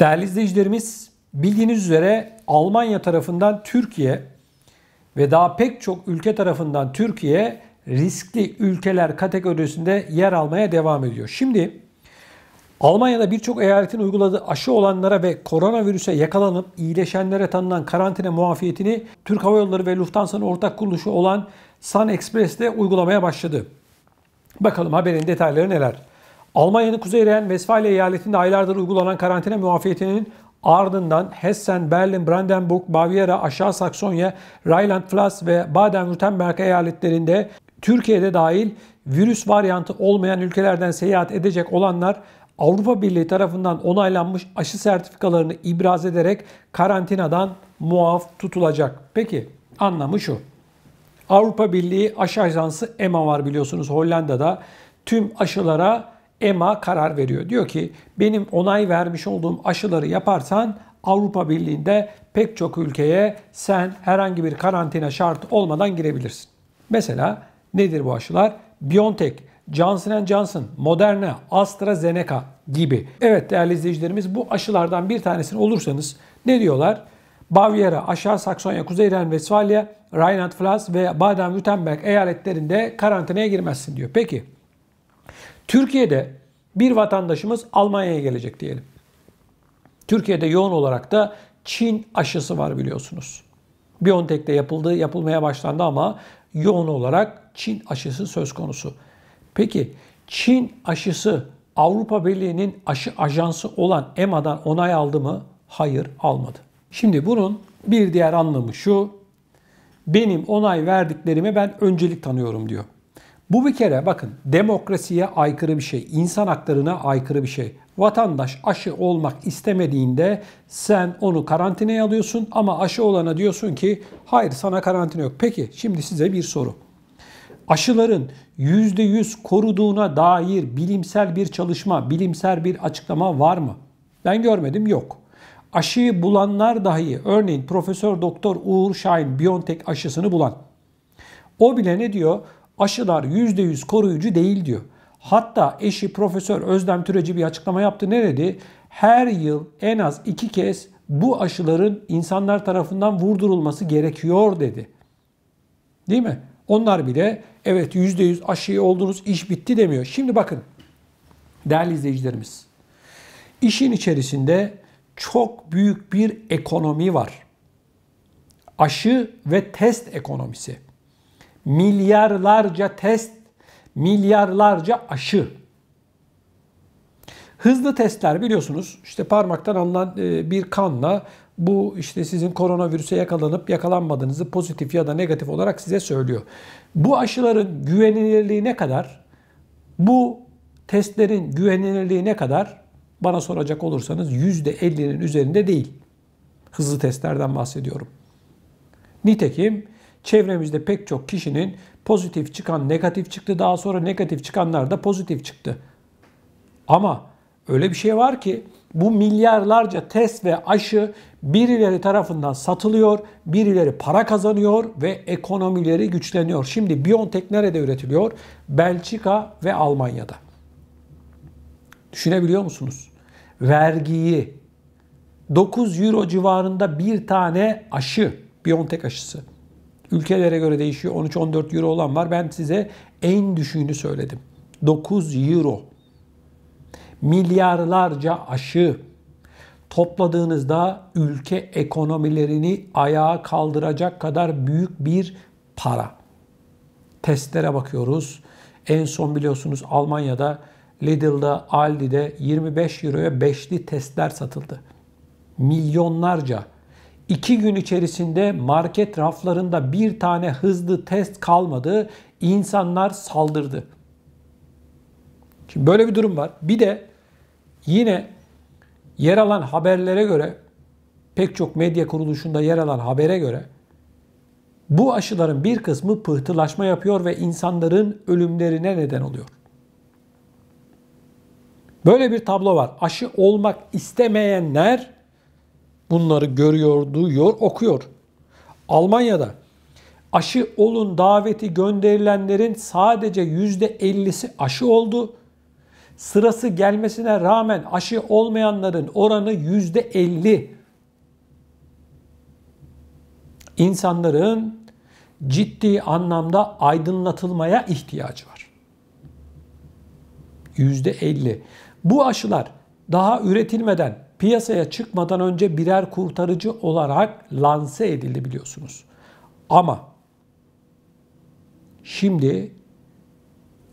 Değerli izleyicilerimiz bildiğiniz üzere Almanya tarafından Türkiye ve daha pek çok ülke tarafından Türkiye riskli ülkeler kategorisinde yer almaya devam ediyor. Şimdi Almanya'da birçok eyaletin uyguladığı aşı olanlara ve koronavirüse yakalanıp iyileşenlere tanınan karantina muafiyetini Türk Hava Yolları ve Lufthansa'nın ortak kuruluşu olan Sun Express de uygulamaya başladı. Bakalım haberin detayları neler? Almanya'nın Kuzey Rhein Vesfalya eyaletinde aylardır uygulanan karantina muafiyetinin ardından Hessen, Berlin, Brandenburg, Baviera, Aşağı Saksonya, Rheinland-Pfalz ve Baden-Württemberg eyaletlerinde Türkiye'de dahil virüs varyantı olmayan ülkelerden seyahat edecek olanlar Avrupa Birliği tarafından onaylanmış aşı sertifikalarını ibraz ederek karantinadan muaf tutulacak. Peki anlamı şu. Avrupa Birliği aşı ajansı EMA var biliyorsunuz Hollanda'da. Tüm aşılara EMA karar veriyor. Diyor ki benim onay vermiş olduğum aşıları yaparsan Avrupa Birliği'nde pek çok ülkeye sen herhangi bir karantina şartı olmadan girebilirsin. Mesela nedir bu aşılar? BioNTech, Johnson Johnson, Moderna, AstraZeneca gibi. Evet değerli izleyicilerimiz bu aşılardan bir tanesini olursanız ne diyorlar? Bavyera, Aşağı Saksonya, Kuzey rhein Rheinland-Pfalz ve Baden-Württemberg eyaletlerinde karantinaya girmezsin diyor. Peki Türkiye'de bir vatandaşımız Almanya'ya gelecek diyelim. Türkiye'de yoğun olarak da Çin aşısı var biliyorsunuz. BioNTech'te yapıldı, yapılmaya başlandı ama yoğun olarak Çin aşısı söz konusu. Peki Çin aşısı Avrupa Birliği'nin aşı ajansı olan EMA'dan onay aldı mı? Hayır almadı. Şimdi bunun bir diğer anlamı şu. Benim onay verdiklerime ben öncelik tanıyorum diyor. Bu bir kere bakın demokrasiye aykırı bir şey, insan haklarına aykırı bir şey. Vatandaş aşı olmak istemediğinde sen onu karantinaya alıyorsun ama aşı olana diyorsun ki hayır sana karantina yok. Peki şimdi size bir soru. Aşıların %100 koruduğuna dair bilimsel bir çalışma, bilimsel bir açıklama var mı? Ben görmedim yok. Aşıyı bulanlar dahi örneğin Profesör Doktor Uğur Şahin BioNTech aşısını bulan o bile ne diyor? aşılar %100 koruyucu değil diyor. Hatta eşi Profesör Özlem Türeci bir açıklama yaptı. Ne dedi? Her yıl en az iki kez bu aşıların insanlar tarafından vurdurulması gerekiyor dedi. Değil mi? Onlar bile evet %100 aşıyı oldunuz iş bitti demiyor. Şimdi bakın değerli izleyicilerimiz. İşin içerisinde çok büyük bir ekonomi var. Aşı ve test ekonomisi milyarlarca test, milyarlarca aşı. Hızlı testler biliyorsunuz işte parmaktan alınan e, bir kanla bu işte sizin koronavirüse yakalanıp yakalanmadığınızı pozitif ya da negatif olarak size söylüyor. Bu aşıların güvenilirliği ne kadar? Bu testlerin güvenilirliği ne kadar? Bana soracak olursanız %50'nin üzerinde değil. Hızlı testlerden bahsediyorum. Nitekim Çevremizde pek çok kişinin pozitif çıkan negatif çıktı, daha sonra negatif çıkanlar da pozitif çıktı. Ama öyle bir şey var ki bu milyarlarca test ve aşı birileri tarafından satılıyor, birileri para kazanıyor ve ekonomileri güçleniyor. Şimdi Biontech nerede üretiliyor? Belçika ve Almanya'da. Düşünebiliyor musunuz? Vergiyi 9 euro civarında bir tane aşı, Biontech aşısı Ülkelere göre değişiyor. 13-14 euro olan var. Ben size en düşüğünü söyledim. 9 euro. Milyarlarca aşı topladığınızda ülke ekonomilerini ayağa kaldıracak kadar büyük bir para. Testlere bakıyoruz. En son biliyorsunuz Almanya'da Lidl'da, Aldi'de 25 euroya 5'li testler satıldı. Milyonlarca 2 gün içerisinde market raflarında bir tane hızlı test kalmadı. İnsanlar saldırdı. Şimdi böyle bir durum var. Bir de yine yer alan haberlere göre pek çok medya kuruluşunda yer alan habere göre bu aşıların bir kısmı pıhtılaşma yapıyor ve insanların ölümlerine neden oluyor. Böyle bir tablo var. Aşı olmak istemeyenler bunları görüyor, duyuyor, okuyor. Almanya'da aşı olun daveti gönderilenlerin sadece yüzde %50'si aşı oldu. Sırası gelmesine rağmen aşı olmayanların oranı yüzde %50. İnsanların ciddi anlamda aydınlatılmaya ihtiyacı var. %50. Bu aşılar daha üretilmeden piyasaya çıkmadan önce birer kurtarıcı olarak lanse edildi biliyorsunuz. Ama şimdi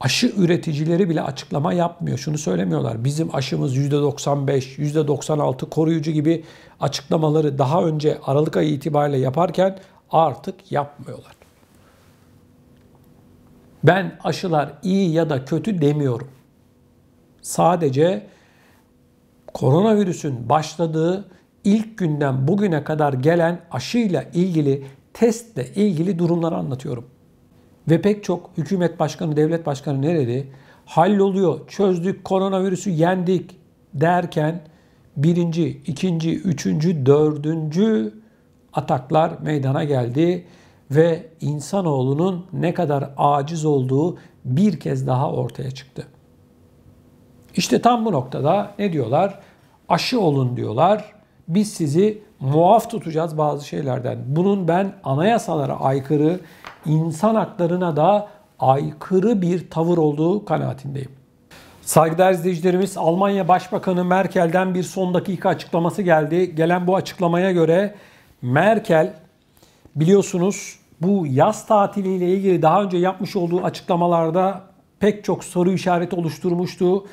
aşı üreticileri bile açıklama yapmıyor. Şunu söylemiyorlar. Bizim aşımız %95, %96 koruyucu gibi açıklamaları daha önce Aralık ayı itibariyle yaparken artık yapmıyorlar. Ben aşılar iyi ya da kötü demiyorum. Sadece koronavirüsün başladığı ilk günden bugüne kadar gelen aşıyla ilgili, testle ilgili durumları anlatıyorum. Ve pek çok hükümet başkanı, devlet başkanı ne dedi? Halloluyor, çözdük, koronavirüsü yendik derken birinci, ikinci, üçüncü, dördüncü ataklar meydana geldi ve insanoğlunun ne kadar aciz olduğu bir kez daha ortaya çıktı. İşte tam bu noktada ne diyorlar? Aşı olun diyorlar. Biz sizi muaf tutacağız bazı şeylerden. Bunun ben anayasalara aykırı, insan haklarına da aykırı bir tavır olduğu kanaatindeyim. Saygıdeğer izleyicilerimiz Almanya Başbakanı Merkel'den bir son dakika açıklaması geldi. Gelen bu açıklamaya göre Merkel biliyorsunuz bu yaz tatiliyle ilgili daha önce yapmış olduğu açıklamalarda pek çok soru işareti oluşturmuştu.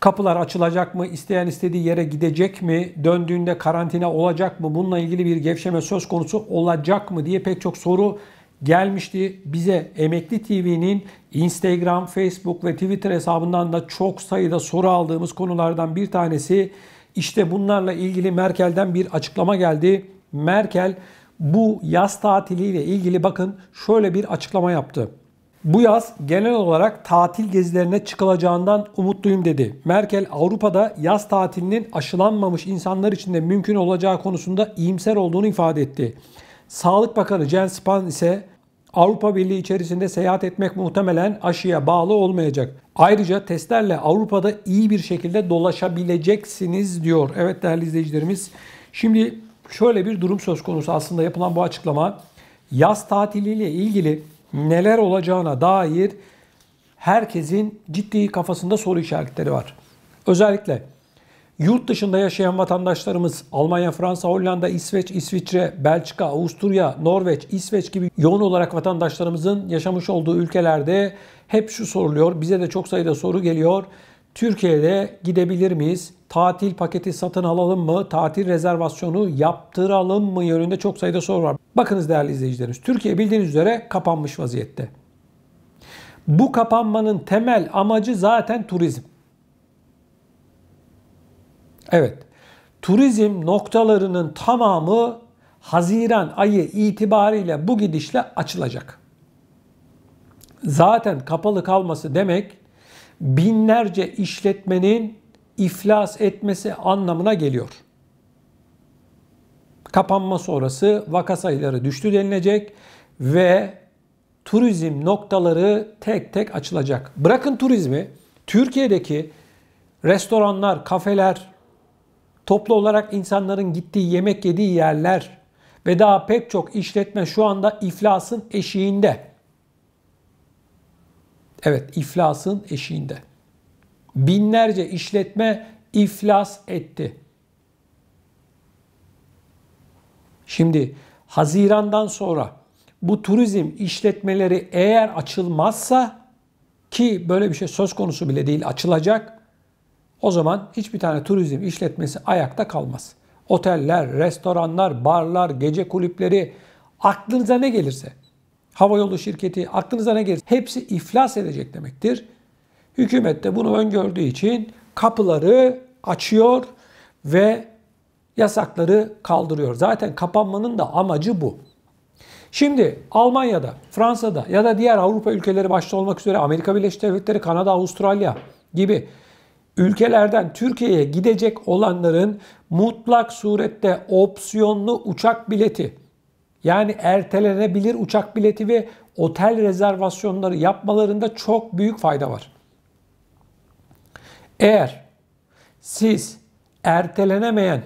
Kapılar açılacak mı? İsteyen istediği yere gidecek mi? Döndüğünde karantina olacak mı? Bununla ilgili bir gevşeme söz konusu olacak mı diye pek çok soru gelmişti. Bize Emekli TV'nin Instagram, Facebook ve Twitter hesabından da çok sayıda soru aldığımız konulardan bir tanesi. İşte bunlarla ilgili Merkel'den bir açıklama geldi. Merkel bu yaz tatiliyle ilgili bakın şöyle bir açıklama yaptı. Bu yaz genel olarak tatil gezilerine çıkılacağından umutluyum dedi. Merkel Avrupa'da yaz tatilinin aşılanmamış insanlar için de mümkün olacağı konusunda iyimser olduğunu ifade etti. Sağlık Bakanı Jens Spahn ise Avrupa Birliği içerisinde seyahat etmek muhtemelen aşıya bağlı olmayacak. Ayrıca testlerle Avrupa'da iyi bir şekilde dolaşabileceksiniz diyor. Evet değerli izleyicilerimiz. Şimdi şöyle bir durum söz konusu aslında yapılan bu açıklama. Yaz tatiliyle ilgili neler olacağına dair herkesin ciddi kafasında soru işaretleri var. Özellikle yurt dışında yaşayan vatandaşlarımız Almanya, Fransa, Hollanda, İsveç, İsviçre, Belçika, Avusturya, Norveç, İsveç gibi yoğun olarak vatandaşlarımızın yaşamış olduğu ülkelerde hep şu soruluyor. Bize de çok sayıda soru geliyor. Türkiye'de gidebilir miyiz? Tatil paketi satın alalım mı? Tatil rezervasyonu yaptıralım mı yönünde çok sayıda soru var. Bakınız değerli izleyicilerimiz, Türkiye bildiğiniz üzere kapanmış vaziyette. Bu kapanmanın temel amacı zaten turizm. Evet. Turizm noktalarının tamamı Haziran ayı itibariyle bu gidişle açılacak. Zaten kapalı kalması demek binlerce işletmenin iflas etmesi anlamına geliyor. Kapanma sonrası vaka sayıları düştü denilecek ve turizm noktaları tek tek açılacak. Bırakın turizmi, Türkiye'deki restoranlar, kafeler, toplu olarak insanların gittiği, yemek yediği yerler ve daha pek çok işletme şu anda iflasın eşiğinde. Evet iflasın eşiğinde. Binlerce işletme iflas etti. Şimdi Haziran'dan sonra bu turizm işletmeleri eğer açılmazsa ki böyle bir şey söz konusu bile değil açılacak. O zaman hiçbir tane turizm işletmesi ayakta kalmaz. Oteller, restoranlar, barlar, gece kulüpleri aklınıza ne gelirse havayolu şirketi aklınıza ne gelir? Hepsi iflas edecek demektir. Hükümet de bunu öngördüğü için kapıları açıyor ve yasakları kaldırıyor. Zaten kapanmanın da amacı bu. Şimdi Almanya'da, Fransa'da ya da diğer Avrupa ülkeleri başta olmak üzere Amerika Birleşik Devletleri, Kanada, Avustralya gibi ülkelerden Türkiye'ye gidecek olanların mutlak surette opsiyonlu uçak bileti yani ertelenebilir uçak bileti ve otel rezervasyonları yapmalarında çok büyük fayda var. Eğer siz ertelenemeyen,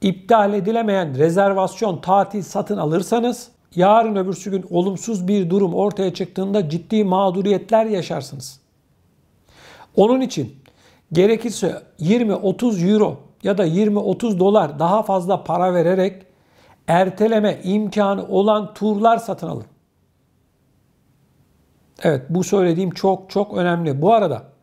iptal edilemeyen rezervasyon, tatil satın alırsanız yarın öbürsü gün olumsuz bir durum ortaya çıktığında ciddi mağduriyetler yaşarsınız. Onun için gerekirse 20-30 euro ya da 20-30 dolar daha fazla para vererek erteleme imkanı olan turlar satın alın. Evet bu söylediğim çok çok önemli. Bu arada